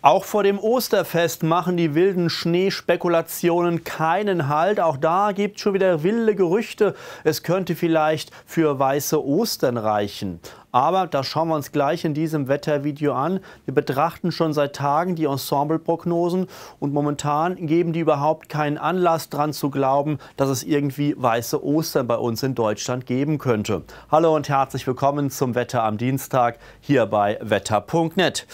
Auch vor dem Osterfest machen die wilden Schneespekulationen keinen Halt. Auch da gibt es schon wieder wilde Gerüchte, es könnte vielleicht für weiße Ostern reichen. Aber das schauen wir uns gleich in diesem Wettervideo an. Wir betrachten schon seit Tagen die Ensembleprognosen und momentan geben die überhaupt keinen Anlass dran zu glauben, dass es irgendwie weiße Ostern bei uns in Deutschland geben könnte. Hallo und herzlich willkommen zum Wetter am Dienstag hier bei wetter.net.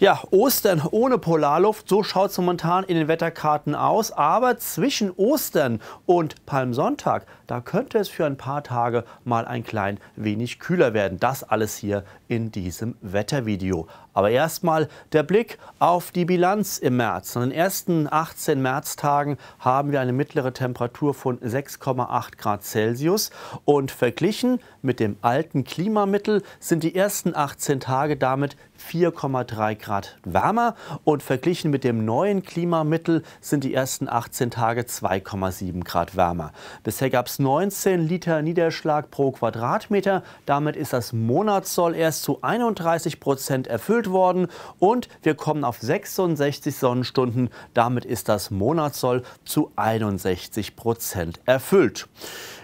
Ja, Ostern ohne Polarluft, so schaut es momentan in den Wetterkarten aus. Aber zwischen Ostern und Palmsonntag, da könnte es für ein paar Tage mal ein klein wenig kühler werden. Das alles hier in diesem Wettervideo. Aber erstmal der Blick auf die Bilanz im März. In den ersten 18 Märztagen haben wir eine mittlere Temperatur von 6,8 Grad Celsius und verglichen mit dem alten Klimamittel sind die ersten 18 Tage damit 4,3 Grad wärmer und verglichen mit dem neuen Klimamittel sind die ersten 18 Tage 2,7 Grad wärmer. Bisher gab es 19 Liter Niederschlag pro Quadratmeter. Damit ist das Monatssoll erst zu 31 Prozent erfüllt worden und wir kommen auf 66 Sonnenstunden. Damit ist das Monatssoll zu 61 Prozent erfüllt.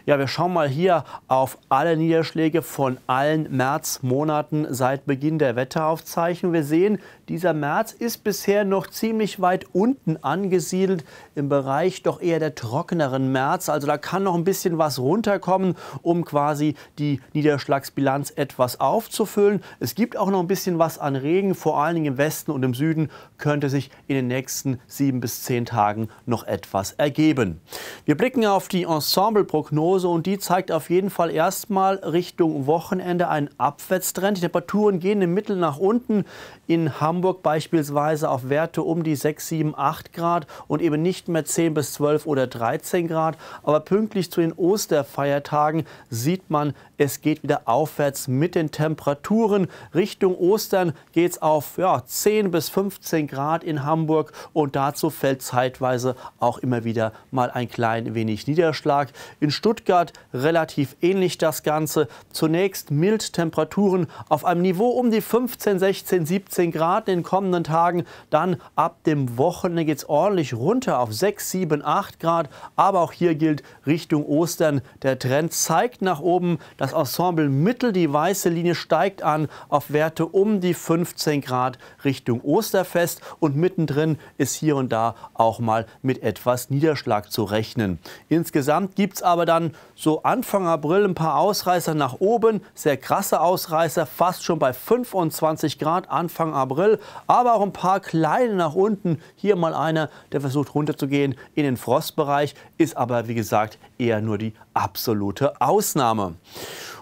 Ja, wir schauen mal hier auf alle Niederschläge von allen Märzmonaten seit Beginn der Wetteraufsicht. Aufzeichnung. Wir sehen, dieser März ist bisher noch ziemlich weit unten angesiedelt im Bereich doch eher der trockeneren März. Also da kann noch ein bisschen was runterkommen, um quasi die Niederschlagsbilanz etwas aufzufüllen. Es gibt auch noch ein bisschen was an Regen, vor allen Dingen im Westen und im Süden könnte sich in den nächsten sieben bis zehn Tagen noch etwas ergeben. Wir blicken auf die Ensemble-Prognose und die zeigt auf jeden Fall erstmal Richtung Wochenende einen Abwärtstrend. Die Temperaturen gehen im Mittel nach unten unten in Hamburg beispielsweise auf Werte um die 6, 7, 8 Grad und eben nicht mehr 10 bis 12 oder 13 Grad. Aber pünktlich zu den Osterfeiertagen sieht man, es geht wieder aufwärts mit den Temperaturen. Richtung Ostern geht es auf ja, 10 bis 15 Grad in Hamburg und dazu fällt zeitweise auch immer wieder mal ein klein wenig Niederschlag. In Stuttgart relativ ähnlich das Ganze. Zunächst mild Temperaturen auf einem Niveau um die 15, 16, 17 Grad in den kommenden Tagen. Dann ab dem Wochenende geht es ordentlich runter auf 6, 7, 8 Grad. Aber auch hier gilt Richtung Ostern. Der Trend zeigt nach oben. Das Ensemble Mittel, die weiße Linie steigt an auf Werte um die 15 Grad Richtung Osterfest. Und mittendrin ist hier und da auch mal mit etwas Niederschlag zu rechnen. Insgesamt gibt es aber dann so Anfang April ein paar Ausreißer nach oben. Sehr krasse Ausreißer, fast schon bei 25 20 Grad Anfang April, aber auch ein paar kleine nach unten. Hier mal einer, der versucht runterzugehen in den Frostbereich, ist aber wie gesagt eher nur die absolute Ausnahme.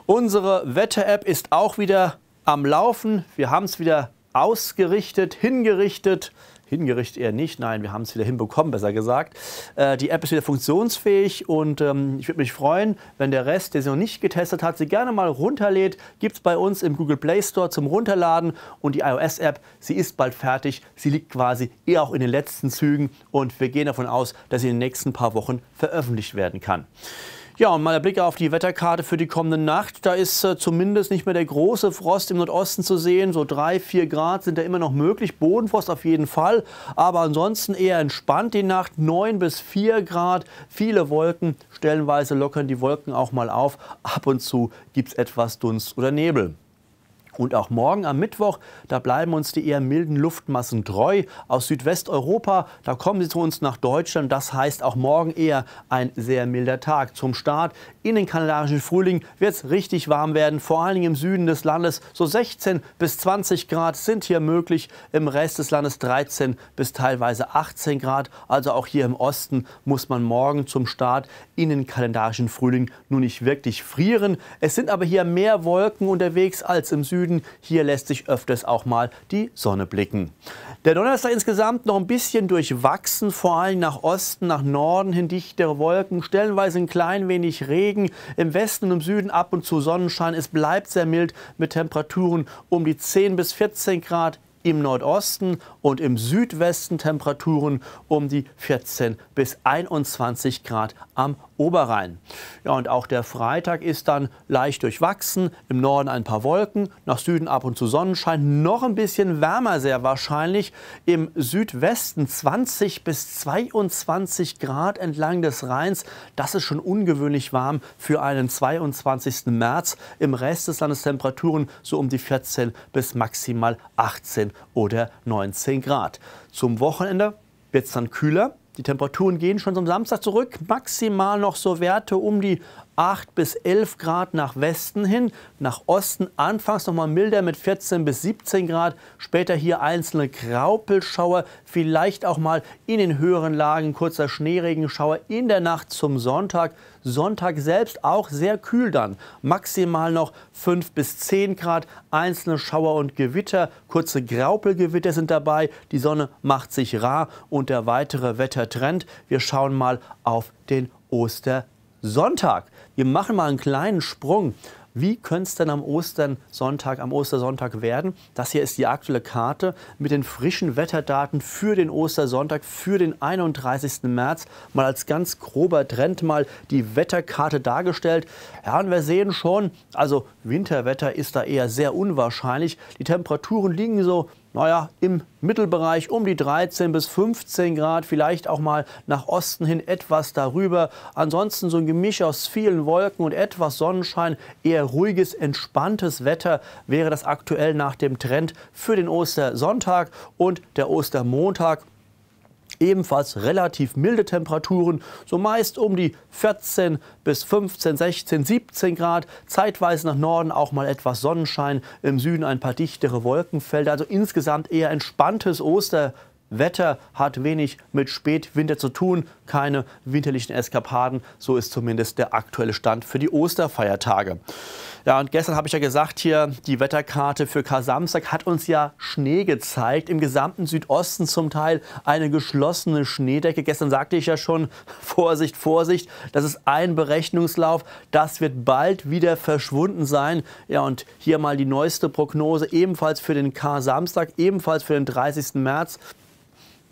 Unsere Wetter-App ist auch wieder am Laufen. Wir haben es wieder ausgerichtet, hingerichtet. Hingericht eher nicht. Nein, wir haben es wieder hinbekommen, besser gesagt. Äh, die App ist wieder funktionsfähig und ähm, ich würde mich freuen, wenn der Rest, der sie noch nicht getestet hat, sie gerne mal runterlädt. Gibt es bei uns im Google Play Store zum Runterladen und die iOS-App, sie ist bald fertig. Sie liegt quasi eher auch in den letzten Zügen und wir gehen davon aus, dass sie in den nächsten paar Wochen veröffentlicht werden kann. Ja, und mal der Blick auf die Wetterkarte für die kommende Nacht. Da ist äh, zumindest nicht mehr der große Frost im Nordosten zu sehen. So drei, vier Grad sind da immer noch möglich. Bodenfrost auf jeden Fall. Aber ansonsten eher entspannt die Nacht. Neun bis vier Grad. Viele Wolken. Stellenweise lockern die Wolken auch mal auf. Ab und zu gibt es etwas Dunst oder Nebel. Und auch morgen am Mittwoch, da bleiben uns die eher milden Luftmassen treu aus Südwesteuropa. Da kommen sie zu uns nach Deutschland. Das heißt auch morgen eher ein sehr milder Tag. Zum Start in den kanarischen Frühling wird es richtig warm werden, vor allen Dingen im Süden des Landes. So 16 bis 20 Grad sind hier möglich, im Rest des Landes 13 bis teilweise 18 Grad. Also auch hier im Osten muss man morgen zum Start in den kalendarischen Frühling nun nicht wirklich frieren. Es sind aber hier mehr Wolken unterwegs als im Süden Süden. Hier lässt sich öfters auch mal die Sonne blicken. Der Donnerstag insgesamt noch ein bisschen durchwachsen, vor allem nach Osten, nach Norden hin dichtere Wolken, stellenweise ein klein wenig Regen, im Westen und im Süden ab und zu Sonnenschein. Es bleibt sehr mild mit Temperaturen um die 10 bis 14 Grad im Nordosten und im Südwesten Temperaturen um die 14 bis 21 Grad am Oberrhein. Ja, und auch der Freitag ist dann leicht durchwachsen. Im Norden ein paar Wolken, nach Süden ab und zu Sonnenschein. Noch ein bisschen wärmer sehr wahrscheinlich. Im Südwesten 20 bis 22 Grad entlang des Rheins. Das ist schon ungewöhnlich warm für einen 22. März. Im Rest des Landes Temperaturen so um die 14 bis maximal 18 Grad. 18 oder 19 Grad. Zum Wochenende wird es dann kühler. Die Temperaturen gehen schon zum Samstag zurück. Maximal noch so Werte um die 8 bis 11 Grad nach Westen hin, nach Osten anfangs nochmal milder mit 14 bis 17 Grad, später hier einzelne Graupelschauer, vielleicht auch mal in den höheren Lagen kurzer Schneeregenschauer in der Nacht zum Sonntag. Sonntag selbst auch sehr kühl dann, maximal noch 5 bis 10 Grad, einzelne Schauer und Gewitter, kurze Graupelgewitter sind dabei, die Sonne macht sich rar und der weitere Wettertrend. Wir schauen mal auf den Ostertag. Sonntag. Wir machen mal einen kleinen Sprung. Wie könnte es denn am Ostersonntag, am Ostersonntag werden? Das hier ist die aktuelle Karte mit den frischen Wetterdaten für den Ostersonntag, für den 31. März. Mal als ganz grober Trend mal die Wetterkarte dargestellt. Ja, und wir sehen schon, also Winterwetter ist da eher sehr unwahrscheinlich. Die Temperaturen liegen so naja, im Mittelbereich um die 13 bis 15 Grad, vielleicht auch mal nach Osten hin etwas darüber. Ansonsten so ein Gemisch aus vielen Wolken und etwas Sonnenschein, eher ruhiges, entspanntes Wetter wäre das aktuell nach dem Trend für den Ostersonntag und der Ostermontag. Ebenfalls relativ milde Temperaturen, so meist um die 14 bis 15, 16, 17 Grad. Zeitweise nach Norden auch mal etwas Sonnenschein, im Süden ein paar dichtere Wolkenfelder. Also insgesamt eher entspanntes Oster. Wetter hat wenig mit Spätwinter zu tun, keine winterlichen Eskapaden, so ist zumindest der aktuelle Stand für die Osterfeiertage. Ja, und gestern habe ich ja gesagt hier, die Wetterkarte für Kasamstag hat uns ja Schnee gezeigt. Im gesamten Südosten zum Teil eine geschlossene Schneedecke. Gestern sagte ich ja schon, Vorsicht, Vorsicht, das ist ein Berechnungslauf, das wird bald wieder verschwunden sein. Ja, und hier mal die neueste Prognose, ebenfalls für den Kasamstag, ebenfalls für den 30. März.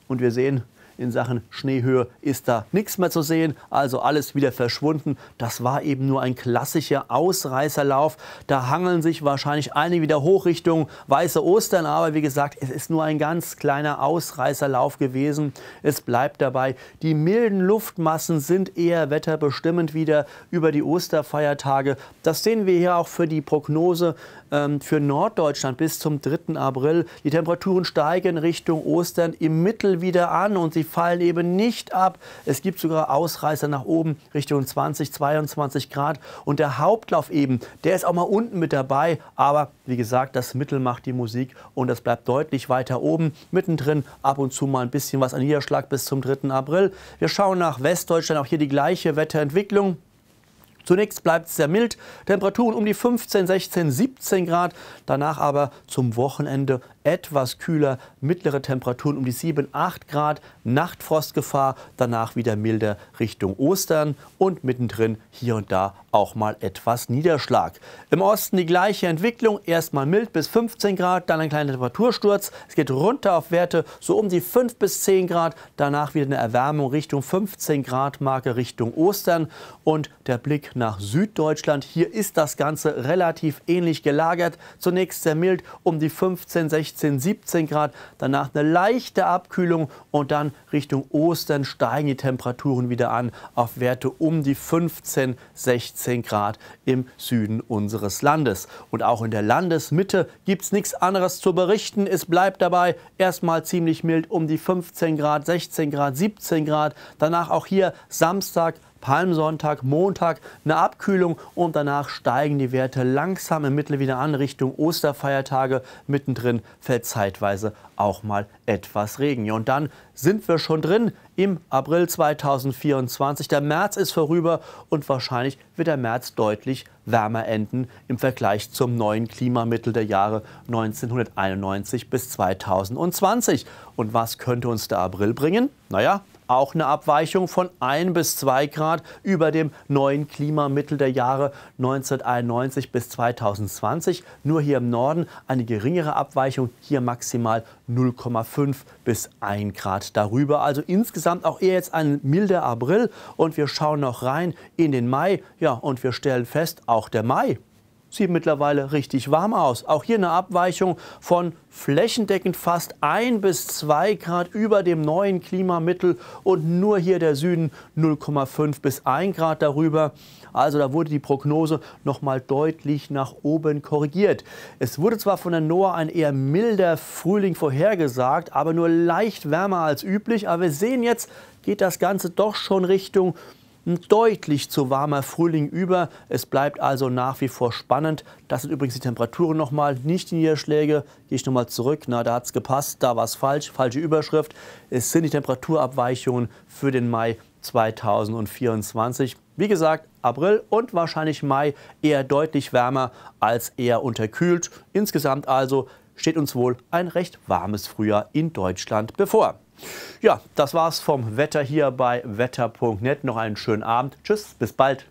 Und wir sehen, in Sachen Schneehöhe ist da nichts mehr zu sehen, also alles wieder verschwunden. Das war eben nur ein klassischer Ausreißerlauf. Da hangeln sich wahrscheinlich einige wieder hoch Richtung Weiße Ostern, aber wie gesagt, es ist nur ein ganz kleiner Ausreißerlauf gewesen. Es bleibt dabei, die milden Luftmassen sind eher wetterbestimmend wieder über die Osterfeiertage. Das sehen wir hier auch für die Prognose ähm, für Norddeutschland bis zum 3. April. Die Temperaturen steigen Richtung Ostern im Mittel wieder an und sie fallen eben nicht ab. Es gibt sogar Ausreißer nach oben Richtung 20, 22 Grad. Und der Hauptlauf eben, der ist auch mal unten mit dabei. Aber wie gesagt, das Mittel macht die Musik und das bleibt deutlich weiter oben. Mittendrin ab und zu mal ein bisschen was an Niederschlag bis zum 3. April. Wir schauen nach Westdeutschland, auch hier die gleiche Wetterentwicklung. Zunächst bleibt es sehr mild, Temperaturen um die 15, 16, 17 Grad, danach aber zum Wochenende etwas kühler, mittlere Temperaturen um die 7, 8 Grad, Nachtfrostgefahr, danach wieder milder Richtung Ostern und mittendrin hier und da auch mal etwas Niederschlag. Im Osten die gleiche Entwicklung, erstmal mild bis 15 Grad, dann ein kleiner Temperatursturz, es geht runter auf Werte so um die 5 bis 10 Grad, danach wieder eine Erwärmung Richtung 15 Grad Marke Richtung Ostern und der Blick nach Süddeutschland, hier ist das Ganze relativ ähnlich gelagert, zunächst sehr mild um die 15, 16 16, 17 Grad. Danach eine leichte Abkühlung und dann Richtung Ostern steigen die Temperaturen wieder an auf Werte um die 15, 16 Grad im Süden unseres Landes. Und auch in der Landesmitte gibt es nichts anderes zu berichten. Es bleibt dabei erstmal ziemlich mild um die 15 Grad, 16 Grad, 17 Grad. Danach auch hier Samstag Palmsonntag, Montag eine Abkühlung und danach steigen die Werte langsam im Mittel wieder an Richtung Osterfeiertage. Mittendrin fällt zeitweise auch mal etwas Regen. und dann sind wir schon drin im April 2024. Der März ist vorüber und wahrscheinlich wird der März deutlich wärmer enden im Vergleich zum neuen Klimamittel der Jahre 1991 bis 2020. Und was könnte uns der April bringen? Naja, auch eine Abweichung von 1 bis 2 Grad über dem neuen Klimamittel der Jahre 1991 bis 2020. Nur hier im Norden eine geringere Abweichung, hier maximal 0,5 bis 1 Grad darüber. Also insgesamt insgesamt auch eher jetzt ein milder April und wir schauen noch rein in den Mai. Ja, und wir stellen fest, auch der Mai sieht mittlerweile richtig warm aus. Auch hier eine Abweichung von flächendeckend fast 1 bis 2 Grad über dem neuen Klimamittel und nur hier der Süden 0,5 bis 1 Grad darüber. Also da wurde die Prognose nochmal deutlich nach oben korrigiert. Es wurde zwar von der NOAA ein eher milder Frühling vorhergesagt, aber nur leicht wärmer als üblich. Aber wir sehen jetzt, geht das Ganze doch schon Richtung deutlich zu warmer Frühling über. Es bleibt also nach wie vor spannend. Das sind übrigens die Temperaturen nochmal, nicht die Niederschläge. Gehe ich nochmal zurück, na da hat es gepasst, da war es falsch, falsche Überschrift. Es sind die Temperaturabweichungen für den Mai 2024. Wie gesagt, April und wahrscheinlich Mai eher deutlich wärmer als eher unterkühlt. Insgesamt also steht uns wohl ein recht warmes Frühjahr in Deutschland bevor. Ja, das war's vom Wetter hier bei wetter.net. Noch einen schönen Abend. Tschüss, bis bald.